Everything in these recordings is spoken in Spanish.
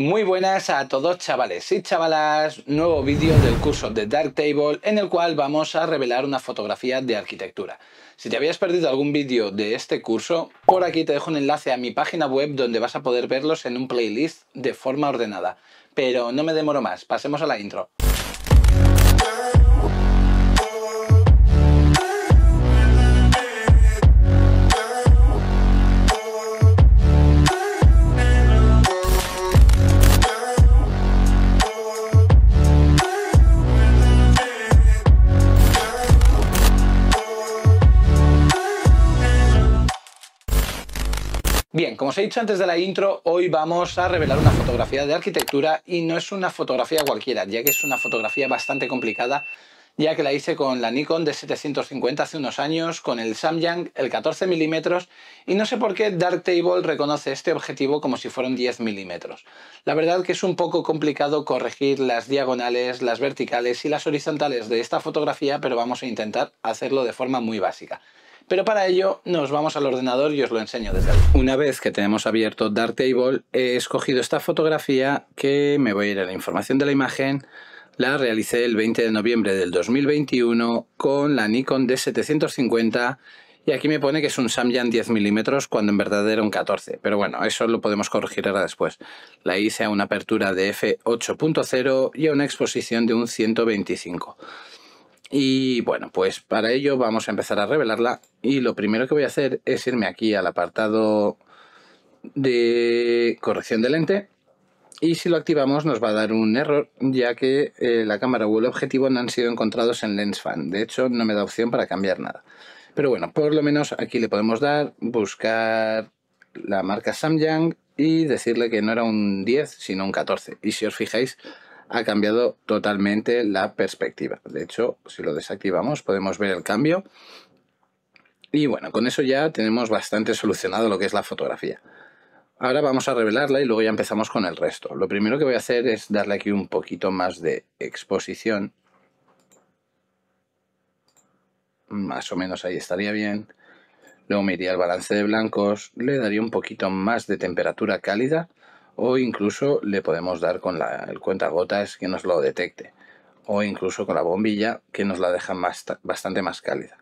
Muy buenas a todos chavales y chavalas, nuevo vídeo del curso de Darktable en el cual vamos a revelar una fotografía de arquitectura. Si te habías perdido algún vídeo de este curso, por aquí te dejo un enlace a mi página web donde vas a poder verlos en un playlist de forma ordenada. Pero no me demoro más, pasemos a la intro. os he dicho antes de la intro, hoy vamos a revelar una fotografía de arquitectura y no es una fotografía cualquiera, ya que es una fotografía bastante complicada, ya que la hice con la Nikon D750 hace unos años, con el Samyang, el 14 mm, y no sé por qué Darktable reconoce este objetivo como si fueran 10 mm. La verdad que es un poco complicado corregir las diagonales, las verticales y las horizontales de esta fotografía, pero vamos a intentar hacerlo de forma muy básica. Pero para ello nos vamos al ordenador y os lo enseño desde aquí. Una vez que tenemos abierto Darktable, he escogido esta fotografía que me voy a ir a la información de la imagen. La realicé el 20 de noviembre del 2021 con la Nikon D750 y aquí me pone que es un Samyang 10 mm cuando en verdad era un 14. Pero bueno, eso lo podemos corregir ahora después. La hice a una apertura de f8.0 y a una exposición de un 125. Y bueno, pues para ello vamos a empezar a revelarla. Y lo primero que voy a hacer es irme aquí al apartado de corrección de lente. Y si lo activamos nos va a dar un error, ya que eh, la cámara o el objetivo no han sido encontrados en LensFan. De hecho, no me da opción para cambiar nada. Pero bueno, por lo menos aquí le podemos dar, buscar la marca Samyang y decirle que no era un 10, sino un 14. Y si os fijáis, ha cambiado totalmente la perspectiva. De hecho, si lo desactivamos podemos ver el cambio. Y bueno, con eso ya tenemos bastante solucionado lo que es la fotografía. Ahora vamos a revelarla y luego ya empezamos con el resto. Lo primero que voy a hacer es darle aquí un poquito más de exposición. Más o menos ahí estaría bien. Luego me iría al balance de blancos, le daría un poquito más de temperatura cálida o incluso le podemos dar con la, el cuentagotas que nos lo detecte o incluso con la bombilla que nos la deja más, bastante más cálida.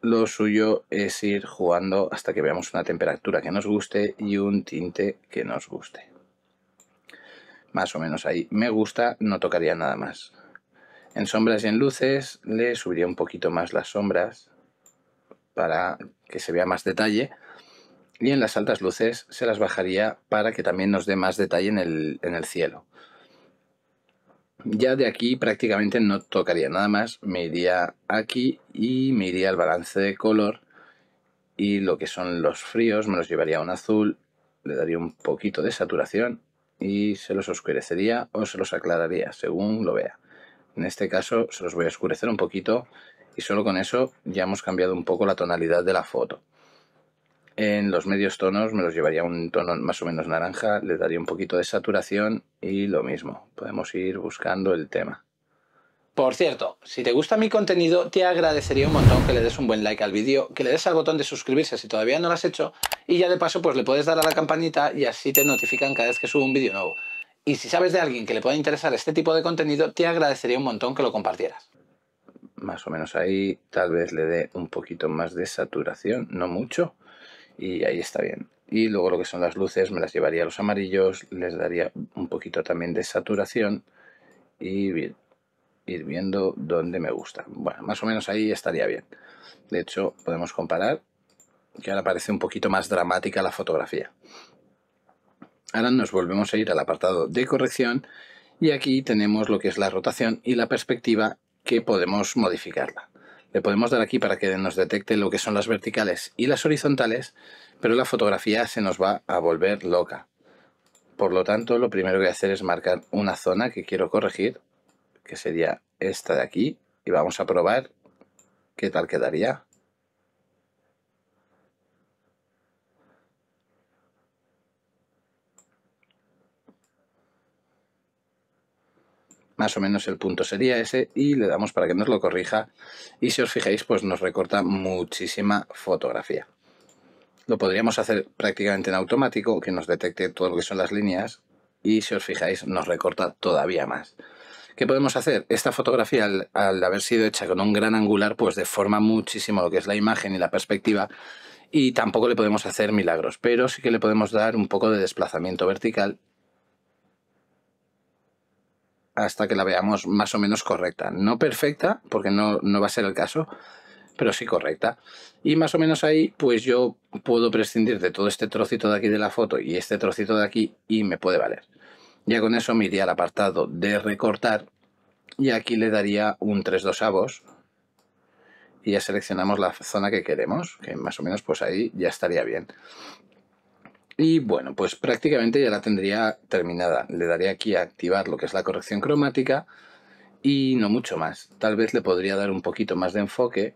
Lo suyo es ir jugando hasta que veamos una temperatura que nos guste y un tinte que nos guste. Más o menos ahí. Me gusta, no tocaría nada más. En sombras y en luces le subiría un poquito más las sombras para que se vea más detalle y en las altas luces se las bajaría para que también nos dé más detalle en el, en el cielo. Ya de aquí prácticamente no tocaría nada más, me iría aquí y me iría al balance de color y lo que son los fríos me los llevaría a un azul, le daría un poquito de saturación y se los oscurecería o se los aclararía según lo vea. En este caso se los voy a oscurecer un poquito y solo con eso ya hemos cambiado un poco la tonalidad de la foto. En los medios tonos me los llevaría un tono más o menos naranja, le daría un poquito de saturación y lo mismo, podemos ir buscando el tema. Por cierto, si te gusta mi contenido, te agradecería un montón que le des un buen like al vídeo, que le des al botón de suscribirse si todavía no lo has hecho y ya de paso pues le puedes dar a la campanita y así te notifican cada vez que subo un vídeo nuevo. Y si sabes de alguien que le pueda interesar este tipo de contenido, te agradecería un montón que lo compartieras. Más o menos ahí, tal vez le dé un poquito más de saturación, no mucho y ahí está bien. Y luego lo que son las luces me las llevaría a los amarillos, les daría un poquito también de saturación y ir, viendo dónde me gusta. Bueno, más o menos ahí estaría bien. De hecho, podemos comparar que ahora parece un poquito más dramática la fotografía. Ahora nos volvemos a ir al apartado de corrección y aquí tenemos lo que es la rotación y la perspectiva que podemos modificarla. Le podemos dar aquí para que nos detecte lo que son las verticales y las horizontales, pero la fotografía se nos va a volver loca. Por lo tanto, lo primero que voy a hacer es marcar una zona que quiero corregir, que sería esta de aquí, y vamos a probar qué tal quedaría. más o menos el punto sería ese y le damos para que nos lo corrija y si os fijáis pues nos recorta muchísima fotografía. Lo podríamos hacer prácticamente en automático que nos detecte todo lo que son las líneas y si os fijáis nos recorta todavía más. ¿Qué podemos hacer? Esta fotografía al, haber sido hecha con un gran angular pues deforma muchísimo lo que es la imagen y la perspectiva y tampoco le podemos hacer milagros, pero sí que le podemos dar un poco de desplazamiento vertical hasta que la veamos más o menos correcta. No perfecta, porque no, no va a ser el caso, pero sí correcta. Y más o menos ahí, pues yo puedo prescindir de todo este trocito de aquí de la foto y este trocito de aquí y me puede valer. Ya con eso me iría al apartado de recortar y aquí le daría un 3 2 avos y ya seleccionamos la zona que queremos, que más o menos pues ahí ya estaría bien. Y bueno, pues prácticamente ya la tendría terminada. Le daría aquí a activar lo que es la corrección cromática y no mucho más. Tal vez le podría dar un poquito más de enfoque,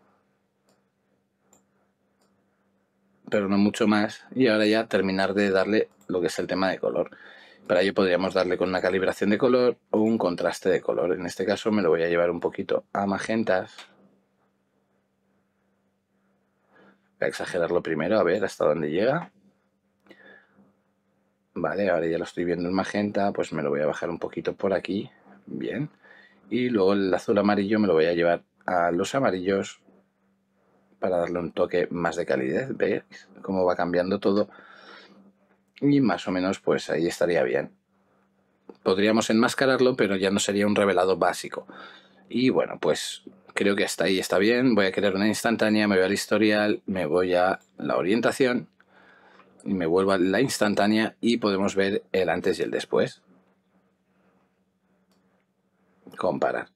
pero no mucho más. Y ahora ya terminar de darle lo que es el tema de color. Para ello podríamos darle con una calibración de color o un contraste de color. En este caso me lo voy a llevar un poquito a magentas. Voy a exagerarlo primero, a ver hasta dónde llega. Vale, ahora ya lo estoy viendo en magenta, pues me lo voy a bajar un poquito por aquí. Bien. Y luego el azul amarillo me lo voy a llevar a los amarillos para darle un toque más de calidez. ¿Veis cómo va cambiando todo? Y más o menos pues ahí estaría bien. Podríamos enmascararlo, pero ya no sería un revelado básico. Y bueno, pues creo que hasta ahí está bien. Voy a crear una instantánea, me voy al historial, me voy a la orientación y me vuelvo a la instantánea y podemos ver el antes y el después. Comparar.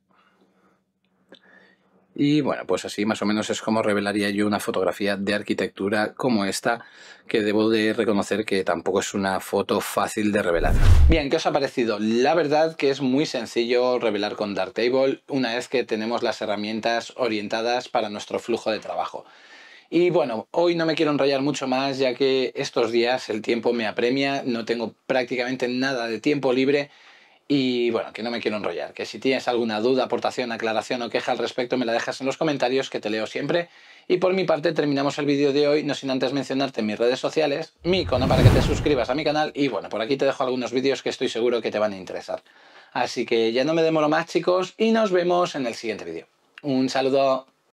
Y bueno, pues así más o menos es como revelaría yo una fotografía de arquitectura como esta, que debo de reconocer que tampoco es una foto fácil de revelar. Bien, ¿qué os ha parecido? La verdad que es muy sencillo revelar con Darktable una vez que tenemos las herramientas orientadas para nuestro flujo de trabajo. Y bueno, hoy no me quiero enrollar mucho más ya que estos días el tiempo me apremia, no tengo prácticamente nada de tiempo libre y bueno, que no me quiero enrollar, que si tienes alguna duda, aportación, aclaración o queja al respecto me la dejas en los comentarios que te leo siempre. Y por mi parte terminamos el vídeo de hoy, no sin antes mencionarte mis redes sociales, mi icono para que te suscribas a mi canal y bueno, por aquí te dejo algunos vídeos que estoy seguro que te van a interesar. Así que ya no me demoro más chicos y nos vemos en el siguiente vídeo. Un saludo.